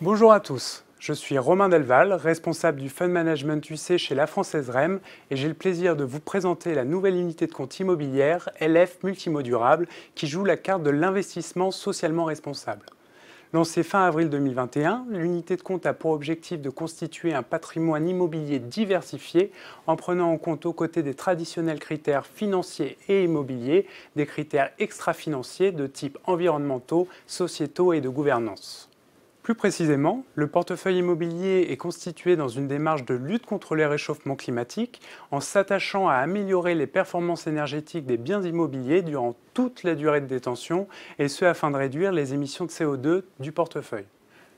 Bonjour à tous, je suis Romain Delval, responsable du Fund Management UC chez La Française REM et j'ai le plaisir de vous présenter la nouvelle unité de compte immobilière LF Multimodurable qui joue la carte de l'investissement socialement responsable. Lancée fin avril 2021, l'unité de compte a pour objectif de constituer un patrimoine immobilier diversifié en prenant en compte aux côtés des traditionnels critères financiers et immobiliers des critères extra-financiers de type environnementaux, sociétaux et de gouvernance. Plus précisément, le portefeuille immobilier est constitué dans une démarche de lutte contre les réchauffements climatiques en s'attachant à améliorer les performances énergétiques des biens immobiliers durant toute la durée de détention et ce afin de réduire les émissions de CO2 du portefeuille.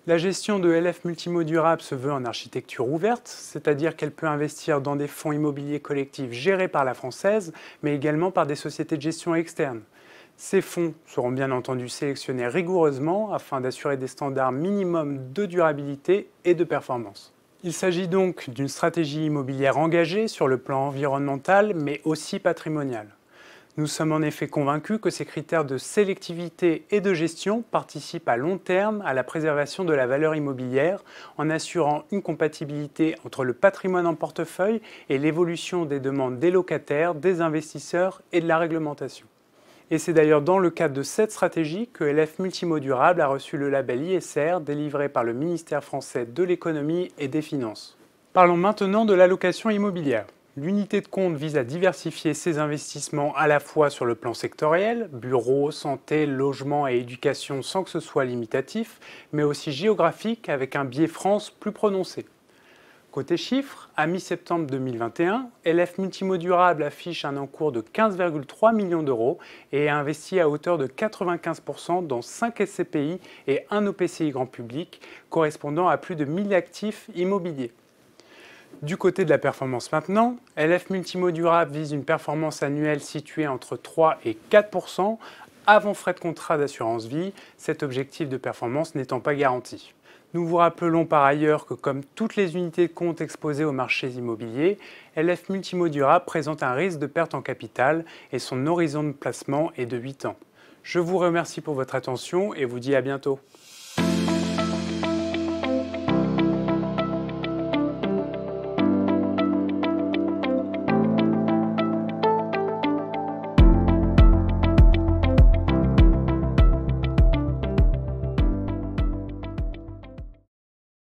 La gestion de LF Multimo Durable se veut en architecture ouverte, c'est-à-dire qu'elle peut investir dans des fonds immobiliers collectifs gérés par la française, mais également par des sociétés de gestion externes. Ces fonds seront bien entendu sélectionnés rigoureusement afin d'assurer des standards minimums de durabilité et de performance. Il s'agit donc d'une stratégie immobilière engagée sur le plan environnemental mais aussi patrimonial. Nous sommes en effet convaincus que ces critères de sélectivité et de gestion participent à long terme à la préservation de la valeur immobilière en assurant une compatibilité entre le patrimoine en portefeuille et l'évolution des demandes des locataires, des investisseurs et de la réglementation. Et c'est d'ailleurs dans le cadre de cette stratégie que LF Durable a reçu le label ISR délivré par le ministère français de l'économie et des finances. Parlons maintenant de l'allocation immobilière. L'unité de compte vise à diversifier ses investissements à la fois sur le plan sectoriel, (bureau, santé, logement et éducation sans que ce soit limitatif, mais aussi géographique avec un biais France plus prononcé. Côté chiffres, à mi-septembre 2021, LF Durable affiche un encours de 15,3 millions d'euros et est investi à hauteur de 95% dans 5 SCPI et 1 OPCI grand public, correspondant à plus de 1000 actifs immobiliers. Du côté de la performance maintenant, LF Durable vise une performance annuelle située entre 3 et 4 avant frais de contrat d'assurance vie, cet objectif de performance n'étant pas garanti. Nous vous rappelons par ailleurs que comme toutes les unités de compte exposées aux marchés immobiliers, LF Multimodura présente un risque de perte en capital et son horizon de placement est de 8 ans. Je vous remercie pour votre attention et vous dis à bientôt.